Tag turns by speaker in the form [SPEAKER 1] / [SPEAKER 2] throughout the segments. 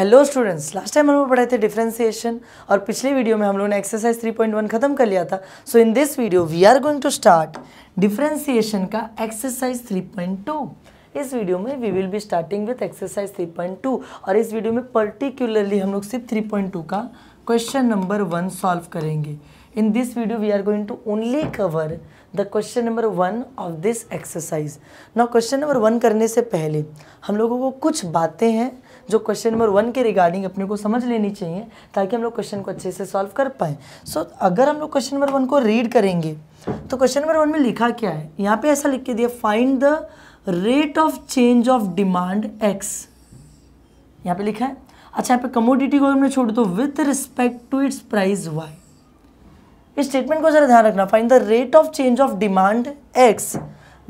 [SPEAKER 1] hello students last time हम लोग पढ़े थे डिफ्रेंसिएशन और पिछले वीडियो में हम लोगों ने एक्सरसाइज 3.1 खत्म कर लिया था so in this video we are going to start differentiation का एक्सरसाइज 3.2 इस वीडियो में we will be starting with exercise 3.2 और इस वीडियो में पर्टिकुलरली हम लोग सिर्फ थ्री का क्वेश्चन नंबर वन सॉल्व करेंगे in this video we are going to only cover the question number one of this exercise ना क्वेश्चन नंबर वन करने से पहले हम लोगों को कुछ बातें हैं जो क्वेश्चन नंबर वन के रिगार्डिंग अपने को समझ लेनी चाहिए ताकि हम लोग क्वेश्चन को अच्छे से सॉल्व कर पाएँ सो so, अगर हम लोग क्वेश्चन नंबर वन को रीड करेंगे तो क्वेश्चन नंबर वन में लिखा क्या है यहाँ पे ऐसा लिख के दिया find the rate of change of demand X यहाँ पे लिखा है अच्छा यहाँ पे कमोडिटी को हमने छोड़ दो with respect to its price Y इस स्टेटमेंट को जरा ध्यान रखना find the rate of change of demand X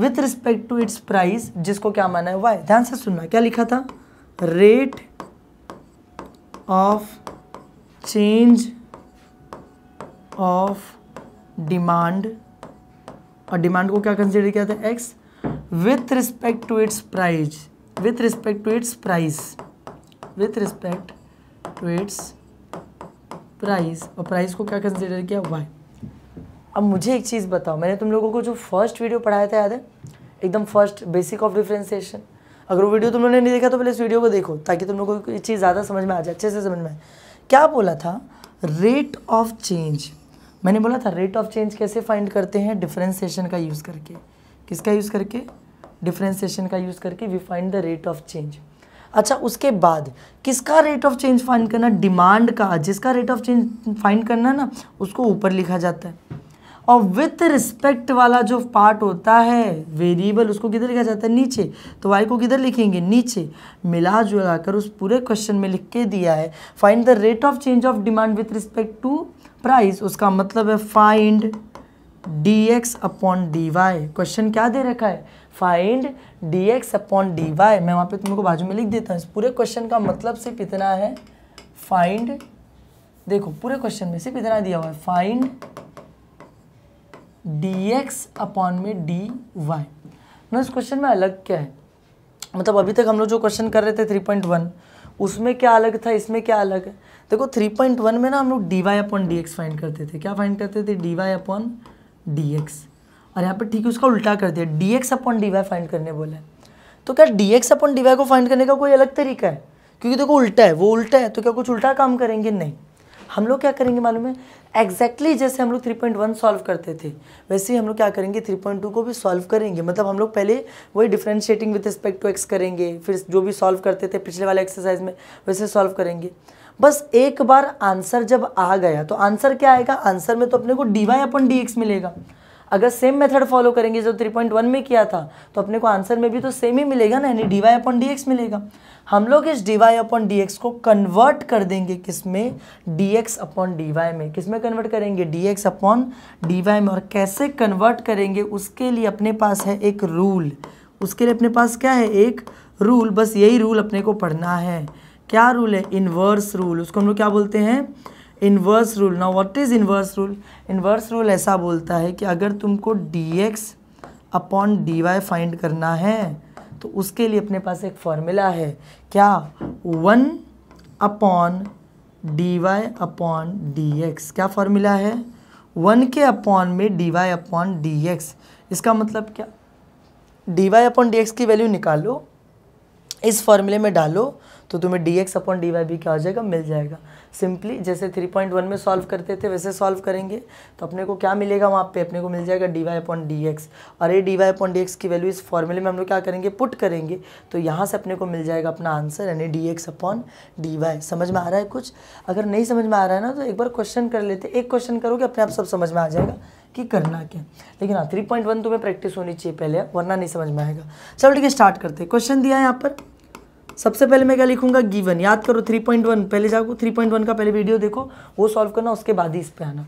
[SPEAKER 1] with respect to its price जिसको क्या माना है वाई ध्यान से सुनना क्या लिखा था rate of change of demand और डिमांड को क्या कंसिडर किया था x with respect to its price with respect to its price with respect to its price और प्राइस को क्या कंसिडर किया वाई अब मुझे एक चीज़ बताओ मैंने तुम लोगों को जो फर्स्ट वीडियो पढ़ाया था याद है एकदम फर्स्ट बेसिक ऑफ डिफ्रेंसिएशन अगर वो वीडियो तुम लोगों ने नहीं देखा तो पहले इस वीडियो को देखो ताकि तुम लोगों को ये चीज़ ज़्यादा समझ में आ जाए अच्छे से समझ में आए क्या बोला था रेट ऑफ चेंज मैंने बोला था रेट ऑफ चेंज कैसे फाइंड करते हैं डिफ्रेंसीशन का यूज़ करके किसका यूज़ करके डिफ्रेंसीशन का यूज़ करके we find the rate of change अच्छा उसके बाद किसका रेट ऑफ चेंज फाइंड करना डिमांड का जिसका रेट ऑफ चेंज फाइंड करना ना उसको ऊपर लिखा जाता है और विथ रिस्पेक्ट वाला जो पार्ट होता है वेरिएबल उसको किधर लिखा जाता है नीचे तो वाई को किधर लिखेंगे नीचे मिला जुला कर उस पूरे क्वेश्चन में लिख के दिया है find the rate of change of demand with respect to price उसका मतलब है find d x upon D y question क्या दे रखा है find d x upon D y मैं वहाँ पे तुमको बाजू में लिख देता हूँ इस पूरे क्वेश्चन का मतलब सिर्फ इतना है फाइंड देखो पूरे क्वेश्चन में सिर्फ इतना दिया हुआ है फाइंड डी एक्स अपॉन में डी वाई ना इस क्वेश्चन में अलग क्या है मतलब अभी तक हम लोग जो क्वेश्चन कर रहे थे थ्री पॉइंट वन उसमें क्या अलग था इसमें क्या अलग है देखो थ्री पॉइंट वन में ना हम लोग d Y upon D x find करते थे क्या फाइंड करते थे d Y upon D x और यहाँ पर ठीक है उसका उल्टा कर दिया d x upon D y find करने बोला है तो क्या d x upon D y को फाइंड करने का कोई अलग तरीका है क्योंकि देखो उल्टा है वो उल्टा है तो क्या कुछ उल्टा काम करेंगे नहीं हम लोग क्या करेंगे मालूम है एग्जैक्टली exactly जैसे हम लोग 3.1 सॉल्व करते थे वैसे ही हम लोग क्या करेंगे 3.2 को भी सॉल्व करेंगे मतलब हम लोग पहले वही differentiating with respect to x करेंगे फिर जो भी सॉल्व करते थे पिछले वाले एक्सरसाइज में वैसे सॉल्व करेंगे बस एक बार आंसर जब आ गया तो आंसर क्या आएगा आंसर में तो अपने को d y upon d x मिलेगा अगर सेम मेथड फॉलो करेंगे जो 3.1 में किया था तो अपने को आंसर में भी तो सेम ही मिलेगा ना यानी d Y upon D x मिलेगा हम लोग इस d Y upon D x को कन्वर्ट कर देंगे किस में D x upon D y में किस में कन्वर्ट करेंगे d x upon D y में और कैसे कन्वर्ट करेंगे उसके लिए अपने पास है एक रूल उसके लिए अपने पास क्या है एक रूल बस यही रूल अपने को पढ़ना है क्या रूल है इनवर्स रूल उसको हम लोग क्या बोलते हैं इन्वर्स रूल ना what is inverse rule inverse rule ऐसा बोलता है कि अगर तुमको d x upon D y find करना है तो उसके लिए अपने पास एक फॉर्मूला है क्या one upon D Y upon D x क्या फॉर्मूला है वन के अपॉन में D Y upon D x इसका मतलब क्या d Y upon D x की वैल्यू निकालो इस फॉर्मूले में डालो तो तुम्हें d x upon D y भी क्या हो जाएगा मिल जाएगा सिंपली जैसे 3.1 में सॉल्व करते थे वैसे सॉल्व करेंगे तो अपने को क्या मिलेगा वहाँ पे अपने को मिल जाएगा d Y upon D x और ये d Y upon D x की वैल्यू इस फॉर्मूले में हम लोग क्या करेंगे पुट करेंगे तो यहाँ से अपने को मिल जाएगा अपना आंसर यानी d x upon D y समझ में आ रहा है कुछ अगर नहीं समझ में आ रहा है ना तो एक बार क्वेश्चन कर लेते एक क्वेश्चन करोगे अपने आप सब समझ में आ जाएगा कि करना क्या लेकिन हाँ थ्री पॉइंट वन तुम्हें प्रैक्टिस होनी चाहिए पहले वरना नहीं समझ में आएगा चलो ठीक है स्टार्ट करते हैं क्वेश्चन दिया है यहाँ पर सबसे पहले मैं क्या लिखूंगा गिवन याद करो 3.1 पहले जाओ 3.1 का पहले वीडियो देखो वो सॉल्व करना उसके बाद ही इस पर आना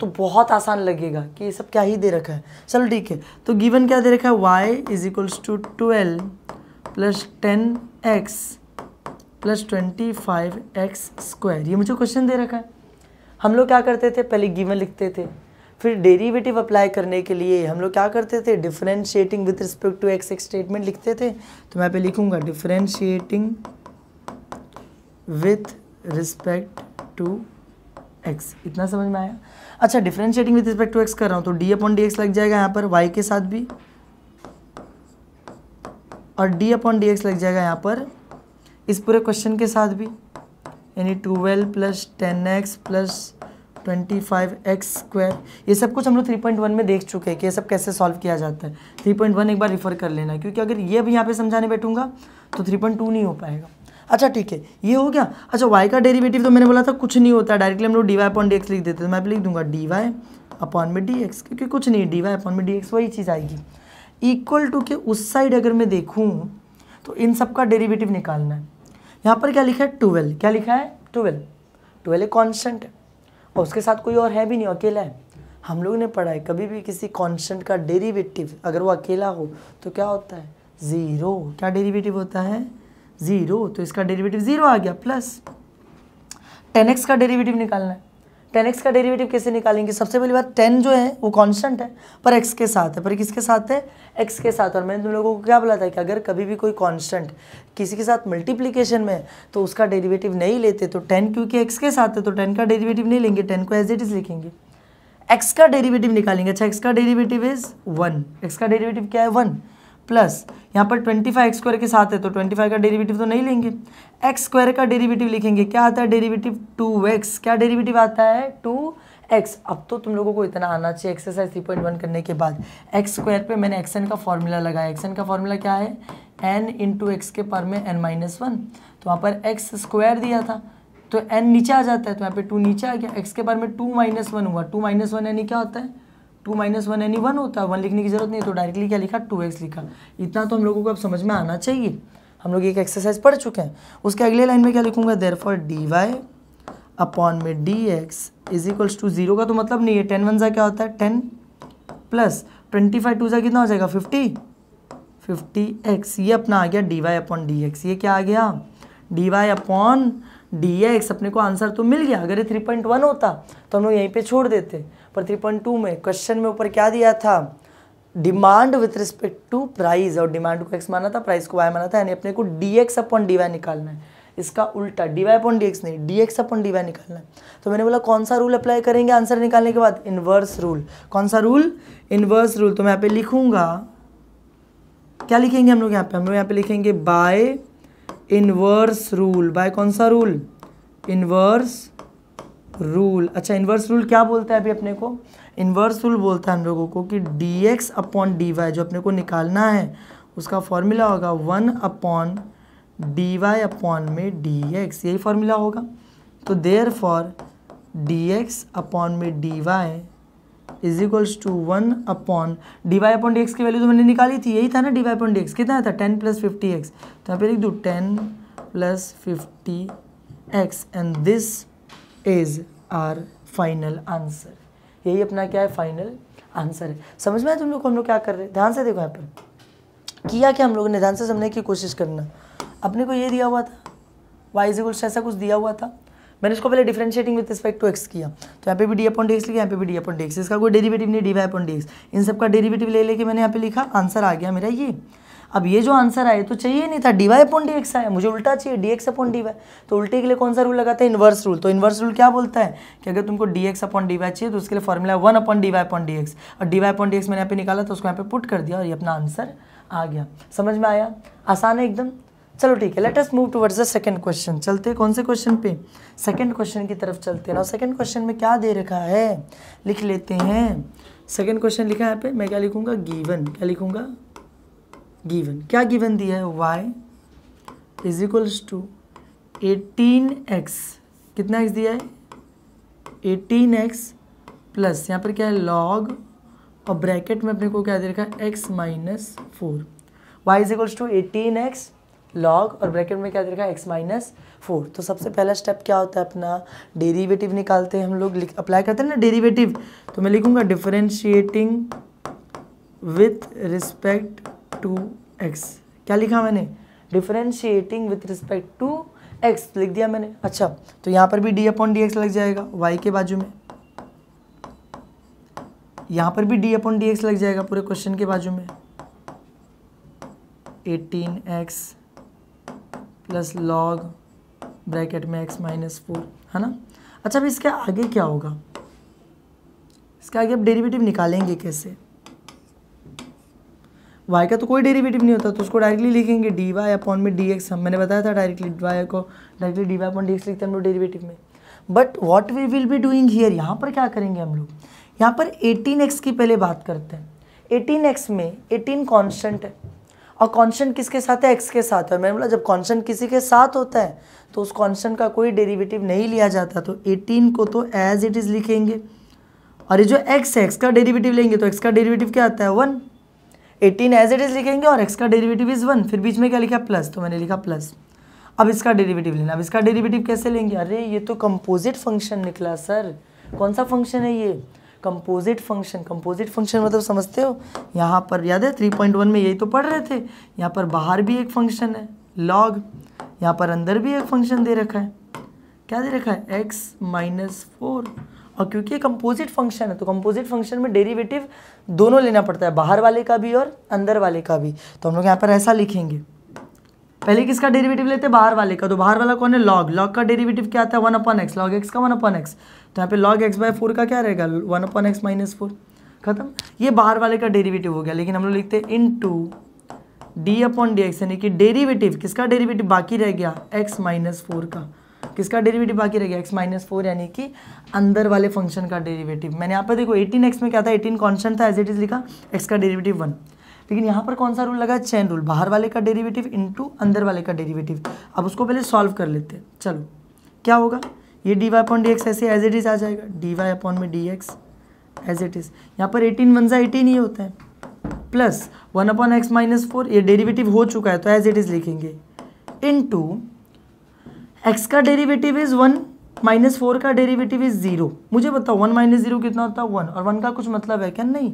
[SPEAKER 1] तो बहुत आसान लगेगा कि ये सब क्या ही दे रखा है चलो ठीक है तो गिवन क्या दे रखा है y is equals to twelve plus ten x plus twenty five x square ये मुझे क्वेश्चन दे रखा है हम लोग क्या करते थे पहले गिवन लिखते थे फिर डेरिवेटिव अप्लाई करने के लिए हम लोग क्या करते थे differentiating with respect to x x statement लिखते थे तो मैं पे लिखूंगा differentiating with respect to x इतना समझ में आया अच्छा differentiating with respect to x कर रहा हूँ तो डी अपॉन डी एक्स लग जाएगा यहाँ पर वाई के साथ भी और डी अपॉन डी एक्स लग जाएगा यहाँ पर इस पूरे क्वेश्चन के साथ भी यानी twelve plus ten x plus twenty five x square ये सब कुछ हम लोग थ्री पॉइंट वन में देख चुके हैं कि ये सब कैसे सॉल्व किया जाता है थ्री पॉइंट वन एक बार रिफ़र कर लेना क्योंकि अगर ये अभी यहाँ पे समझाने बैठूंगा तो थ्री पॉइंट टू नहीं हो पाएगा अच्छा ठीक है ये हो गया अच्छा वाई का डेरिवेटिव तो मैंने बोला था कुछ नहीं होता डायरेक्टली हम लोग d Y upon D x लिख देते तो मैं लिख दूंगा डी वाई अपॉन में डी एक्स क्योंकि कुछ नहीं डी वाई अपॉन में डी एक्स वही चीज़ आएगी इक्वल टू के उस साइड अगर मैं देखूँ तो इन सब का डेरीवेटिव निकालना है यहाँ पर क्या लिखा है ट्वेल्व क्या लिखा है ट्वेल्व ट्वेल्व एक कॉन्स्टेंट है और उसके साथ कोई और है भी नहीं अकेला है हम लोग ने पढ़ा है कभी भी किसी कॉन्स्टेंट का डेरीवेटिव अगर वो अकेला हो तो क्या होता है ज़ीरो क्या डेरीवेटिव होता है ज़ीरो तो इसका डेरीवेटिव ज़ीरो आ गया प्लस टेन एक्स का डेरीवेटिव निकालना है टेन एक्स का डेरिवेटिव कैसे निकालेंगे सबसे पहली बात टेन जो है वो कांस्टेंट है पर एक्स के साथ है पर किसके साथ है एक्स के साथ और मैंने तुम लोगों को क्या बोला था कि अगर कभी भी कोई कांस्टेंट किसी के साथ मल्टीप्लिकेशन में तो उसका डेरिवेटिव नहीं लेते तो टेन क्योंकि एक्स के साथ है तो टेन का डेरीवेटिव नहीं लेंगे टेन को एज इट इज़ लिखेंगे एक्स का डेरीवेटिव निकालेंगे अच्छा एक्स का डेरीवेटिव इज़ वन एक्स का डेरीवेटिव क्या है वन प्लस यहाँ पर ट्वेंटी फाइव स्क्वायर के साथ है तो ट्वेंटी फाइव का डेरिवेटिव तो नहीं लेंगे एक्स स्क्वायर का डेरिवेटिव लिखेंगे क्या आता है डेरिवेटिव टू एक्स क्या डेरिवेटिव आता है टू एक्स अब तो तुम लोगों को इतना आना चाहिए एक्सरसाइज थ्री पॉइंट वन करने के बाद एक्स स्क्वायर पर मैंने एक्स एन का फॉर्मूला लगाया एक्स एन का फॉर्मूला क्या है एन इंटू एक्स के पर में एन माइनस वन तो वहाँ पर एक्स स्क्वायर दिया था तो एन नीचे आ जाता है तो यहाँ पर टू नीचे आ गया एक्स के पर में टू माइनस वन हुआ टू माइनस वन यानी क्या होता है टू माइनस वन यानी वन होता है वन लिखने की जरूरत नहीं तो डायरेक्टली क्या लिखा टू एक्स लिखा इतना तो हम लोगों को अब समझ में आना चाहिए हम लोग एक एक्सरसाइज पढ़ चुके हैं उसके अगले लाइन में क्या लिखूंगा therefore D Y upon में D x is equals to zero का तो मतलब नहीं है टेन वन सा क्या होता है ten plus twenty five two सा कितना हो जाएगा फिफ्टी फिफ्टी एक्स ये अपना आ गया d Y upon D x ये क्या आ गया d Y upon D x अपने को आंसर तो मिल गया अगर ये थ्री पॉइंट वन होता तो हम लोग यहीं पर छोड़ देते पर थ्री पॉइंट टू में क्वेश्चन में ऊपर क्या दिया था demand with respect to price और डिमांड को एक्स माना था प्राइस को वाई माना था यानी अपने को d x upon D y निकालना है इसका उल्टा d Y upon D x नहीं d x upon D y निकालना है तो मैंने बोला कौन सा रूल अप्लाई करेंगे आंसर निकालने के बाद इन्वर्स रूल कौन सा रूल इन्वर्स रूल तो मैं यहाँ पे लिखूंगा क्या लिखेंगे हम लोग यहाँ पे हम लोग यहाँ पे लिखेंगे बाय इन्वर्स रूल बाय कौन सा रूल इन्वर्स रूल अच्छा इन्वर्स रूल क्या बोलता है अभी अपने को इन्वर्स रूल बोलता है हम लोगों को कि D x upon D Y जो अपने को निकालना है उसका फॉर्मूला होगा one upon D Y upon में डी एक्स यही फॉर्मूला होगा तो therefore D x upon में D Y is equals to one upon D Y upon D x की वैल्यू तो मैंने निकाली थी यही था ना D Y upon D X कितना था टेन प्लस फिफ्टी एक्स तो यहाँ पे लिख दूँ ten plus fifty x and this is our final answer यही अपना क्या है फाइनल आंसर है समझ में आया तुम लोग को हम लोग क्या कर रहे हैं ध्यान से देखो यहाँ पर किया क्या हम लोगों ने ध्यान से समझने की कोशिश करना अपने को ये दिया हुआ था वाई इजिकल्स ऐसा कुछ दिया हुआ था मैंने इसको पहले differentiating with respect to x किया तो यहाँ पे भी डी अपॉन डी एक्स लिखा यहाँ पे भी डी अपॉन डी एक्स इसका कोई डेरिवेटिव नहीं d Y upon D x इन सबका डेरिवेटिव ले लेके मैंने यहाँ पे लिखा आंसर आ गया मेरा ये अब ये जो आंसर आए तो चाहिए नहीं था डीवाई अपॉन डी एक्स आया मुझे उल्टा चाहिए d x upon D y तो उल्टे के लिए कौन सा रूल लगाता है इनवर्स रूल तो इन्वर्स रूल क्या बोलता है कि अगर तुमको d x upon D y चाहिए तो उसके लिए formula one upon D Y upon D x और d Y upon D x मैंने यहाँ पे निकाला तो उसको यहाँ पे पुट कर दिया और ये अपना आंसर आ गया समझ में आया आसान है एकदम चलो ठीक है let us move towards the second question चलते हैं कौन से क्वेश्चन पे सेकंड क्वेश्चन की तरफ चलते हैं और सेकंड क्वेश्चन में क्या दे रखा है लिख लेते हैं सेकंड क्वेश्चन लिखा है यहाँ पे मैं क्या लिखूंगा गीवन क्या लिखूंगा गिवन क्या गिवन दिया है y is equals to eighteen x कितना एक्स दिया है एटीन एक्स प्लस यहाँ पर क्या है लॉग और ब्रैकेट में अपने को क्या दे रखा है x minus four y is equals to eighteen x log और ब्रैकेट में क्या दे रखा है एक्स माइनस फोर तो सबसे पहला स्टेप क्या होता है अपना डेरिवेटिव निकालते हैं हम लोग अप्लाई करते हैं ना डेरिवेटिव तो मैं लिखूंगा differentiating with respect to x क्या लिखा मैंने differentiating with respect to x लिख दिया मैंने अच्छा तो यहाँ पर भी डी अपॉन डी एक्स लग जाएगा वाई के बाजू में यहाँ पर भी डी अपॉन डी एक्स लग जाएगा पूरे क्वेश्चन के बाजू में eighteen x plus log bracket में एक्स माइनस फोर है ना अच्छा अब इसके आगे क्या होगा इसके आगे अब डेरिवेटिव निकालेंगे कैसे वाई का तो कोई डेरिवेटिव नहीं होता तो उसको डायरेक्टली लिखेंगे डी वाई अपॉन में डी एक्स मैंने बताया था डायरेक्टली वाई को directly d Y upon D x लिखते हैं हम लोग डेरीवेटिव में but what we will be doing here यहाँ पर क्या करेंगे हम लोग यहाँ पर एटीन एक्स की पहले बात करते हैं एटीन एक्स में एटीन कॉन्स्टेंट है और कॉन्स्टेंट किसके साथ है एक्स के साथ है मैंने बोला जब कॉन्स्टेंट किसी के साथ होता है तो उस कॉन्स्टेंट का कोई डेरिवेटिव नहीं लिया जाता तो एटीन को तो एज इट इज़ लिखेंगे और ये जो एक्स है एक्स का डेरिवेटिव लेंगे तो एक्स का डेरिवेटिव क्या आता है one eighteen as it is लिखेंगे और एक्स का डेरिवेटिव इज़ वन फिर बीच में क्या लिखा प्लस तो मैंने लिखा प्लस अब इसका डेरिवेटिव लेना अब इसका डेरिवेटिव कैसे लेंगे अरे ये तो कंपोजिट फंक्शन निकला सर कौन सा फंक्शन है ये कंपोजिट फंक्शन कंपोजिट फंक्शन मतलब समझते हो यहाँ पर याद है थ्री पॉइंट वन में यही तो पढ़ रहे थे यहाँ पर बाहर भी एक फंक्शन है लॉग यहाँ पर अंदर भी एक फंक्शन दे रखा है क्या दे रखा है एक्स माइनस फोर और क्योंकि ये कंपोजिट फंक्शन है तो कंपोजिट फंक्शन में डेरिवेटिव दोनों लेना पड़ता है बाहर वाले का भी और अंदर वाले का भी तो हम लोग यहाँ पर ऐसा लिखेंगे पहले किसका डेरिवेटिव लेते हैं बाहर वाले का तो बाहर वाला कौन है लॉग लॉग का डेरिवेटिव क्या आता है one upon x log x का वन अपन एक्स तो यहाँ पे लॉग एक्स बाय फोर का क्या रहेगा one upon x minus four खत्म ये बाहर वाले का डेरिवेटिव हो गया लेकिन हम लोग लिखते हैं into d upon D x यानी कि डेरिवेटिव किसका डेरिवेटिव बाकी रह गया एक्स माइनस फोर का किसका डेरिवेटिव बाकी रह गया एक्स माइनस फोर यानी कि अंदर वाले फंक्शन का डेरिवेटिव मैंने यहाँ पर देखो एटीन एक्स में क्या था एटीन कॉन्स्टेंट था एज इट इज़ लिखा एक्स का डेरिवेटिव वन लेकिन यहाँ पर कौन सा रूल लगा चैन रूल बाहर वाले का डेरीवेटिव इंटू अंदर वाले का डेरीवेटिव अब उसको पहले सॉल्व कर लेते हैं चलो क्या होगा ये d Y upon D x ऐसे एज इट इज़ आ जाएगा डी वाई अपॉन में D x as it is यहाँ पर एटीन वन ज़ा एटीन ही होता है plus one upon x minus four ये डेरिवेटिव हो चुका है तो एज इट इज़ लिखेंगे इन टू एक्स का derivative is one minus four का डेरिवेटिव इज जीरो मुझे बताओ वन माइनस जीरो कितना होता है वन और वन का कुछ मतलब है क्या नहीं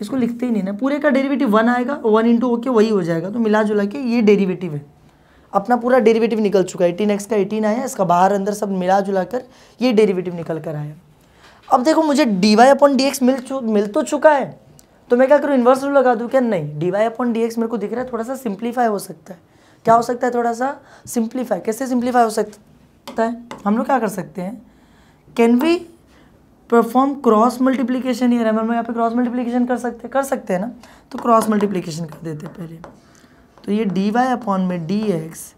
[SPEAKER 1] इसको लिखते ही नहीं ना पूरे का डेरिवेटिव वन आएगा वन इंटू ओके वही हो जाएगा तो मिला जुला के ये डेरिवेटिव है अपना पूरा डेरिवेटिव निकल चुका है एटीन एक्स का एटीन आया इसका बाहर अंदर सब मिला जुला कर ये डेरिवेटिव निकल कर आया अब देखो मुझे d Y upon D x मिल चु मिल तो चुका है तो मैं क्या करूँ इन्वर्स लगा दूँ क्या नहीं d Y upon D x मेरे को दिख रहा है थोड़ा सा सिंप्लीफाई हो सकता है क्या हो सकता है थोड़ा सा सिंप्लीफाई कैसे सिंप्लीफाई हो सकता है हम लोग क्या कर सकते हैं can we perform cross multiplication ये हम लोग यहाँ पे क्रॉस मल्टीप्लीकेशन कर सकते हैं कर सकते हैं ना तो क्रॉस मल्टीप्लीकेशन कर देते हैं पहले तो ये डी वाई अपॉन में D x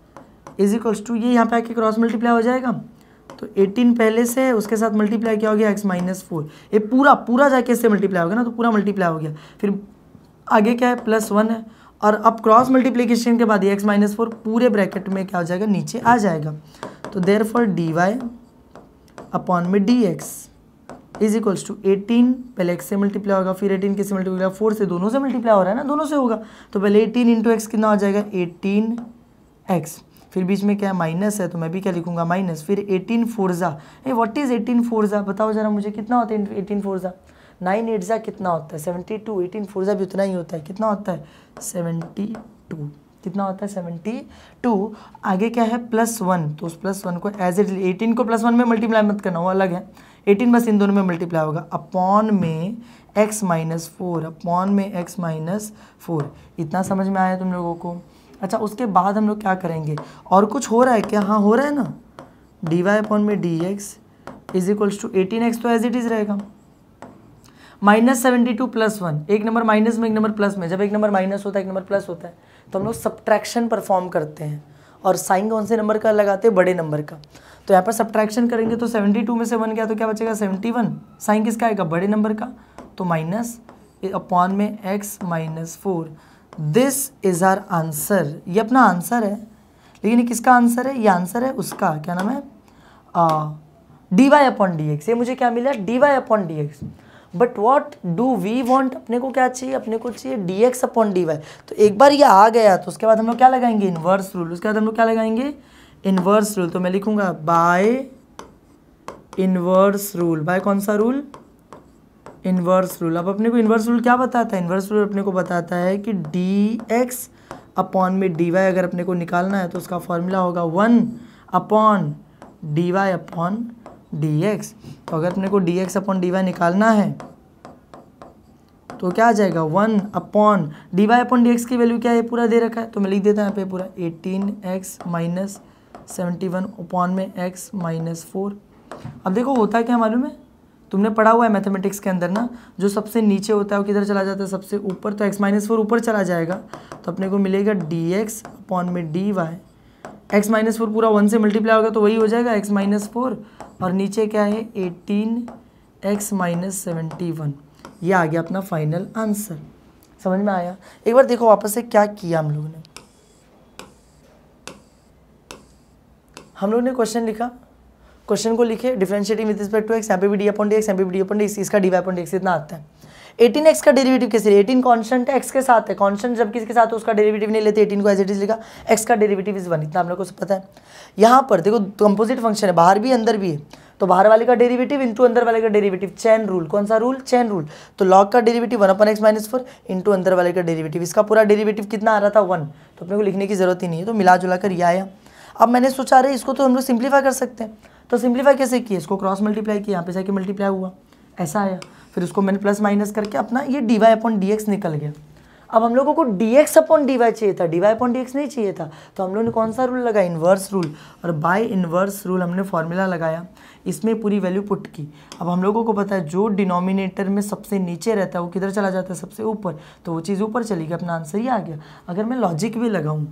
[SPEAKER 1] is equals to ये यहाँ पे आके क्रॉस मल्टीप्लाई हो जाएगा तो 18 पहले से है उसके साथ मल्टीप्लाई क्या हो गया x माइनस फोर ये पूरा पूरा जाके इससे मल्टीप्लाई हो गया ना तो पूरा मल्टीप्लाई हो गया फिर आगे क्या है प्लस वन है और अब क्रॉस मल्टीप्लीकेशन के बाद एक्स माइनस फोर पूरे ब्रैकेट में क्या हो जाएगा नीचे आ जाएगा तो therefore D Y upon में D x is equals to eighteen पहले एक्स से मल्टीप्लाई होगा फिर एटीन किससे मल्टीप्लाई होगा फोर से दोनों से मल्टीप्लाई हो रहा है ना दोनों से होगा तो पहले एटीन इंटू एक्स कितना हो जाएगा एटीन एक्स फिर बीच में क्या है माइनस है तो मैं भी क्या लिखूंगा माइनस फिर एटीन फोरजा ए व्हाट इज एटीन फोरजा बताओ जरा मुझे कितना होता है एटीन फोरजा नाइन एट ज़ा कितना होता है सेवेंटी टू एटीन फोर ज़ा भी उतना ही होता है कितना होता है सेवेंटी टू कितना होता है सेवेंटी टू आगे क्या है प्लस वन तो उस प्लस वन को एज इट एटीन को प्लस वन में मल्टीप्लाई मत करना वो अलग है एटीन बस इन दोनों में मल्टीप्लाई होगा अपॉन में एक्स माइनस फोर अपॉन में एक्स माइनस फोर इतना समझ में आया तुम लोगों को अच्छा उसके बाद हम लोग क्या करेंगे और कुछ हो रहा है क्या हाँ हो रहा है ना डी वाई अपॉन में D x is equals to eighteen x तो एज इट इज़ रहेगा minus seventy two plus one एक नंबर माइनस में एक नंबर प्लस में जब एक नंबर माइनस होता है एक नंबर प्लस होता है तो हम लोग सब्ट्रैक्शन परफॉर्म करते हैं और साइन कौन से नंबर का लगाते हैं बड़े नंबर का तो यहाँ पर सब्ट्रैक्शन करेंगे तो सेवेंटी टू में से वन गया तो क्या बचेगा सेवेंटी वन साइन किसका आएगा बड़े नंबर का तो माइनस अपॉन में x minus four this is our answer ये अपना आंसर है लेकिन ये किसका आंसर है ये आंसर है उसका क्या नाम है d Y upon D x ये मुझे क्या मिला d Y upon D x but what do we want अपने को क्या चाहिए अपने को चाहिए d x upon D y तो एक बार ये आ गया तो उसके बाद हम लोग क्या लगाएंगे इनवर्स रूल उसके बाद हम लोग क्या लगाएंगे इनवर्स रूल तो मैं लिखूंगा बाय इनवर्स रूल बाय कौन सा रूल इनवर्स रूल अब अपने को इनवर्स रूल क्या बताता है इनवर्स रूल अपने को बताता है कि डी एक्स अपॉन में डी वाई अगर अपने को निकालना है तो उसका फॉर्मूला होगा one upon D Y upon D x तो अगर अपने को d x upon D y निकालना है तो क्या आ जाएगा one upon D Y upon D x की वैल्यू क्या है पूरा दे रखा है तो मैं लिख देता हूँ यहाँ पे पूरा eighteen x minus seventy one upon में एक्स माइनस फोर अब देखो होता क्या मालूम है तुमने पढ़ा हुआ है मैथमेटिक्स के अंदर ना जो सबसे नीचे होता है वो किधर चला जाता है सबसे ऊपर तो एक्स माइनस फोर ऊपर चला जाएगा तो अपने को मिलेगा डी एक्स अपॉन में D y x minus four पूरा वन से मल्टीप्लाई होगा तो वही हो जाएगा एक्स माइनस फोर और नीचे क्या है eighteen x minus seventy one ये आ गया अपना फाइनल आंसर समझ में आया एक बार देखो वापस से क्या किया हम लोगों ने हम लोगों ने क्वेश्चन लिखा क्वेश्चन को लिखे differentiating with respect to x यहाँ पे डी अपॉन डी एक्स यहाँ पे डी अपॉन डी इसका d Y upon D x इतना आता है एटीन एक्स का डेरिवेटिव कैसे लिया एटीन कॉन्स्टेंट है एक्स के साथ है कॉन्स्टेंट जब किसके साथ उसका डेरिवेटिव नहीं लेते एटीन को एज इट इज लिखा एक्स का डेरिवेटिव इज वन इतना हम लोग को पता है यहाँ पर देखो कंपोजिट फंक्शन है बाहर भी अंदर भी है तो बाहर वाले का डेरिवेटिव इंटू अंदर वाले का डेरिवेटिव चैन रूल कौन सा रूल चैन रूल तो लॉग का derivative one upon x minus four into अंदर वाले का डेरिवेटिव इसका पूरा डेरिवेटिव कितना आ रहा था वन तो अपने को लिखने की जरूरत ही नहीं है तो मिला जुला कर यह आया अब मैंने सोचा रहे इसको तो हम लोग सिंप्लीफाई कर सकते हैं तो सिंप्लीफाई कैसे किया इसको क्रॉस मल्टीप्लाई किया यहाँ पे जाके मल्टीप्लाई हुआ ऐसा आया फिर उसको मैंने प्लस माइनस करके अपना ये d Y upon D x निकल गया अब हम लोगों को d x upon D y चाहिए था d Y upon D x नहीं चाहिए था तो हम लोगों ने कौन सा रूल लगा इन्वर्स रूल और बाय इन्वर्स रूल हमने फॉर्मूला लगाया इसमें पूरी वैल्यू पुट की अब हम लोगों को पता है जो डिनोमिनेटर में सबसे नीचे रहता है वो किधर चला जाता है सबसे ऊपर तो वो चीज़ ऊपर चली गई अपना आंसर ही आ गया अगर मैं लॉजिक भी लगाऊँ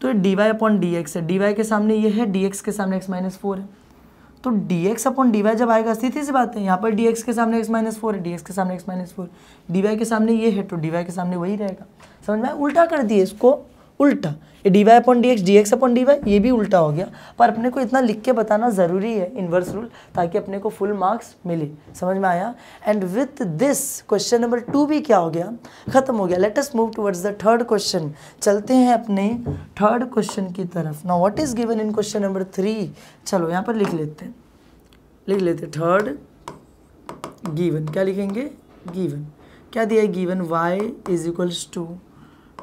[SPEAKER 1] तो d Y upon D x है डी वाई के सामने ये है डी एक्स के सामने एक्स माइनस फोर है तो d x upon D y जब आएगा सीधी सी बात है यहाँ पर डी एक्स के सामने एक्स माइनस फोर है डी एक्स के सामने x minus four d y के सामने ये है तो डी वाई के सामने वही रहेगा समझ में उल्टा कर दिए इसको उल्टा ये d Y upon D x d x upon D y ये भी उल्टा हो गया पर अपने को इतना लिख के बताना ज़रूरी है इन्वर्स रूल ताकि अपने को फुल मार्क्स मिले समझ में आया and with this question number two भी क्या हो गया ख़त्म हो गया latest move towards the third question चलते हैं अपने थर्ड क्वेश्चन की तरफ ना what is given in question number three चलो यहाँ पर लिख लेते हैं लिख लेते थर्ड गिवन क्या लिखेंगे गिवन क्या दिया है given y is equals to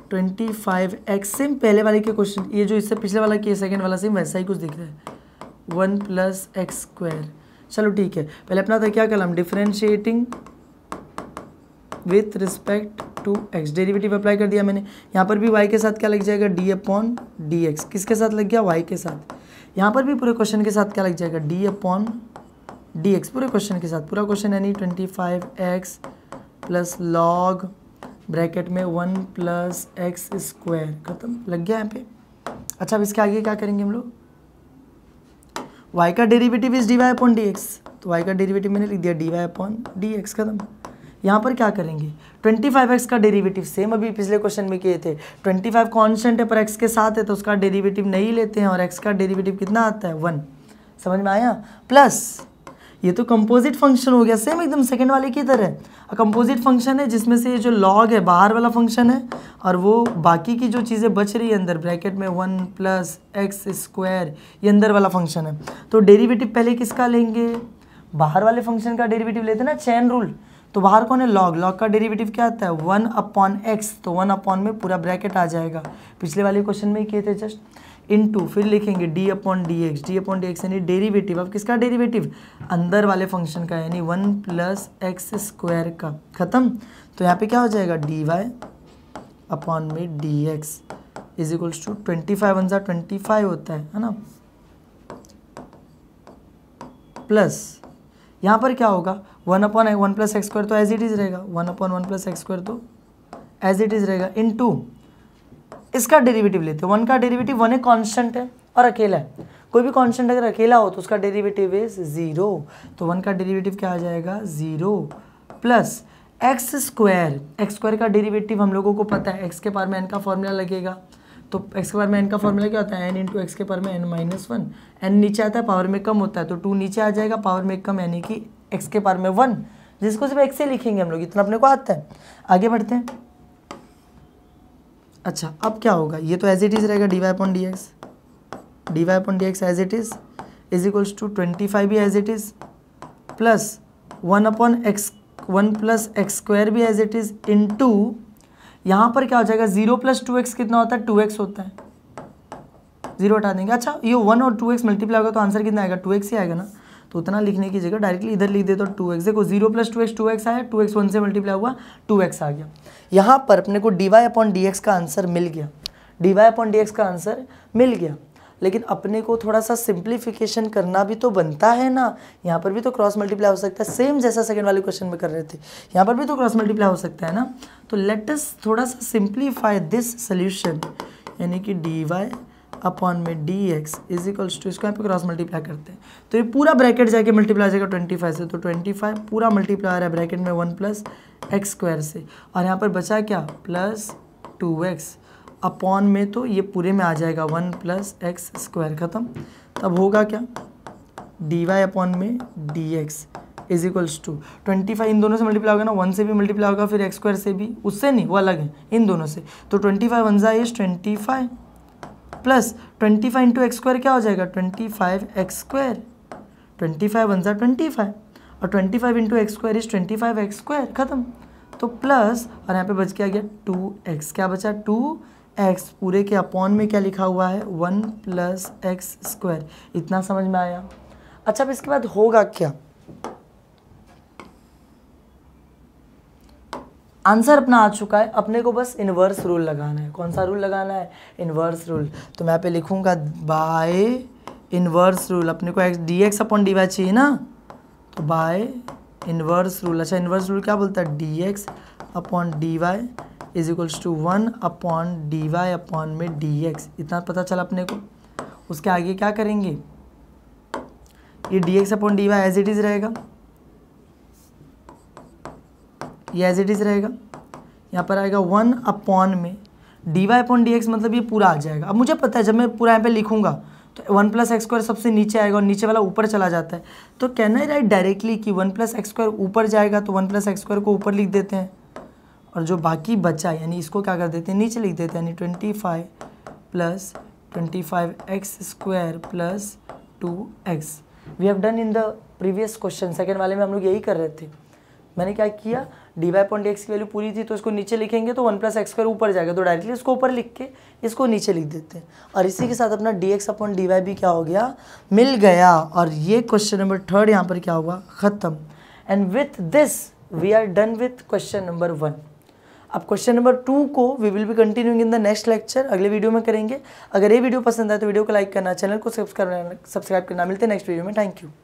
[SPEAKER 1] twenty five x same पहले वाले के क्वेश्चन ये जो इससे पिछले वाला किया सेकेंड वाला सेम वैसा ही कुछ दिख रहा है वन प्लस एक्स स्क्वायर चलो ठीक है पहले अपना था तो क्या कलम differentiating with respect to x derivative apply कर दिया मैंने यहाँ पर भी वाई के साथ क्या लग जाएगा डी अपॉन डी एक्स किसके साथ लग गया वाई के साथ यहाँ पर भी पूरे क्वेश्चन के साथ क्या लग जाएगा डी अपॉन डी एक्स पूरे क्वेश्चन के साथ पूरा क्वेश्चन यानी twenty five x plus log bracket में वन प्लस एक्स स्क्वायर खत्म लग गया यहाँ पे अच्छा अब इसके आगे क्या करेंगे हम लोग वाई का derivative is d Y upon D x तो वाई का डेरिवेटिव मैंने लिख दिया d Y upon D x खत्म यहाँ पर क्या करेंगे ट्वेंटी फाइव एक्स का डेरिवेटिव सेम अभी पिछले क्वेश्चन में किए थे ट्वेंटी फाइव कॉन्स्टेंट है पर x के साथ है तो उसका डेरिवेटिव नहीं लेते हैं और x का डेरिवेटिव कितना आता है वन समझ में आया प्लस ये तो कंपोजिट फंक्शन हो गया सेम एकदम सेकंड वाले की तरह कंपोजिट फंक्शन है जिसमें से ये जो लॉग है बाहर वाला फंक्शन है और वो बाकी की जो चीज़ें बच रही है अंदर ब्रैकेट में वन प्लस एक्स स्क्वायर ये अंदर वाला फंक्शन है तो डेरिवेटिव पहले किसका लेंगे बाहर वाले फंक्शन का डेरीवेटिव लेते ना चैन रूल तो बाहर कौन है लॉग लॉग का डेरिवेटिव क्या आता है वन अपॉन एक्स तो वन अपॉन में पूरा ब्रैकेट आ जाएगा पिछले वाले क्वेश्चन में ही किए थे जस्ट इनटू फिर लिखेंगे d upon D x d upon D x यानी डेरिवेटिव अब किसका डेरिवेटिव अंदर वाले फंक्शन का यानी वन प्लस एक्स स्क्वायर का खत्म तो यहाँ पे क्या हो जाएगा डी वाई अपॉन में D x is equals to twenty five one twenty five होता है है ना प्लस यहाँ पर क्या होगा one upon one plus x square तो एज इट इज़ रहेगा one upon one plus x square तो एज इट इज़ रहेगा इन टू इसका डेरिवेटिव लेते हैं वन का डेरिवेटिव वन एक कांस्टेंट है और अकेला है कोई भी कांस्टेंट अगर अकेला हो तो उसका डेरिवेटिव इज ज़ीरो तो वन का डेरिवेटिव क्या आ जाएगा zero plus x square x square का डेरिवेटिव हम लोगों को पता है एक्स के पार में एन का फॉर्मूला लगेगा तो एक्स के पार में एन का फॉर्मूला क्या होता है एन इंटू एक्स के पार में एन माइनस वन एन नीचे आता है पावर में कम होता है तो टू नीचे आ जाएगा पावर में कम यानी कि एक्स के पार में वन जिसको सिर्फ एक्स से लिखेंगे हम लोग इतना अपने को आता है आगे बढ़ते हैं अच्छा अब क्या होगा ये तो एज इट इज़ रहेगा d Y upon D x d Y upon D x as it is is equals to twenty five भी as it is plus one upon x one plus x square भी as it is into यहाँ पर क्या हो जाएगा zero plus two x कितना होता है टू एक्स होता है जीरो हटा देंगे अच्छा ये वन और टू एक्स मल्टीप्लाई होगा तो आंसर कितना आएगा टू एक्स ही आएगा ना तो उतना लिखने की जगह डायरेक्टली इधर लिख दे तो टू एक्स देखो zero plus two x two x आया टू एक्स वन से मल्टीप्लाई हुआ टू एक्स आ गया यहाँ पर अपने को d Y upon D x का आंसर मिल गया d Y upon D x का आंसर मिल गया लेकिन अपने को थोड़ा सा सिंप्लीफिकेशन करना भी तो बनता है ना यहाँ पर भी तो क्रॉस मल्टीप्लाई हो सकता है सेम जैसा सेकेंड वाले क्वेश्चन में कर रहे थे यहाँ पर भी तो क्रॉस मल्टीप्लाई हो सकता है ना तो लेटस थोड़ा सा सिंप्लीफाई दिस सोल्यूशन यानी कि डी वाई अपॉन में D x is equals to इसको यहाँ पे क्रॉस मल्टीप्लाई करते हैं तो ये पूरा ब्रैकेट जाके मल्टीप्लाई जाएगा ट्वेंटी फाइव से तो ट्वेंटी फाइव पूरा मल्टीप्लाई आ रहा है ब्रैकेट में वन प्लस एक्स स्क्वायर से और यहाँ पर बचा क्या प्लस टू एक्स अपॉन में तो ये पूरे में आ जाएगा वन प्लस एक्स स्क्वायर ख़त्म तब होगा क्या डी वाई अपॉन में D x is equals to twenty five इन दोनों से मल्टीप्लाई होगा ना वन से भी मल्टीप्लाई होगा फिर एक्स स्क्वायर से भी उससे नहीं वो अलग है इन दोनों से तो ट्वेंटी फाइव वन ज़ा twenty five plus twenty five into x square क्या हो जाएगा twenty five x square twenty five one ज़ा ट्वेंटी फाइव और twenty five into x square is twenty five x square खत्म तो प्लस और यहाँ पे बच के आ गया टू एक्स क्या बचा टू एक्स पूरे के अपॉन में क्या लिखा हुआ है वन प्लस एक्स स्क्वायर इतना समझ में आया अच्छा अब इसके बाद होगा क्या आंसर अपना आ चुका है अपने को बस इनवर्स रूल लगाना है कौन सा रूल लगाना है इनवर्स रूल तो मैं पे लिखूंगा बाय इनवर्स रूल अपने को x d x upon D y चाहिए ना तो बाय इनवर्स रूल अच्छा इनवर्स रूल क्या बोलता है d x upon D Y is equals to one upon D Y upon में डी एक्स इतना पता चला अपने को उसके आगे क्या करेंगे ये d x upon D y as it is रहेगा ये एज इट इज़ रहेगा यहाँ पर आएगा वन अपॉन में D Y upon D x मतलब ये पूरा आ जाएगा अब मुझे पता है जब मैं पूरा यहाँ पे लिखूंगा तो वन प्लस एक्स स्क्वायर सबसे नीचे आएगा और नीचे वाला ऊपर चला जाता है तो कैन ही राइट डायरेक्टली कि वन प्लस एक्स स्क्वायर ऊपर जाएगा तो वन प्लस एक्स स्क्वायर को ऊपर लिख देते हैं और जो बाकी बचा यानी इसको क्या कर देते हैं नीचे लिख देते हैं यानी twenty five plus twenty five x square plus two x we have done in the previous question second वाले में हम लोग यही कर रहे थे मैंने क्या किया डी वाई पॉइंट एक्स की वैल्यू पूरी थी तो इसको नीचे लिखेंगे तो वन प्लस एक्स स्क्वायर ऊपर जाएगा तो डायरेक्टली इसको ऊपर लिख के इसको नीचे लिख देते हैं और इसी के साथ अपना d x upon D y भी क्या हो गया मिल गया और ये क्वेश्चन नंबर थर्ड यहाँ पर क्या हुआ ख़त्म and with this we are done with question number one अब क्वेश्चन नंबर टू को we will be continuing in the next lecture अगले वीडियो में करेंगे अगर ये वीडियो पसंद आए तो वीडियो को लाइक करना चैनल को सब्सक्राइब सब्सक्राइब करना मिलते हैं नेक्स्ट वीडियो में थैंक यू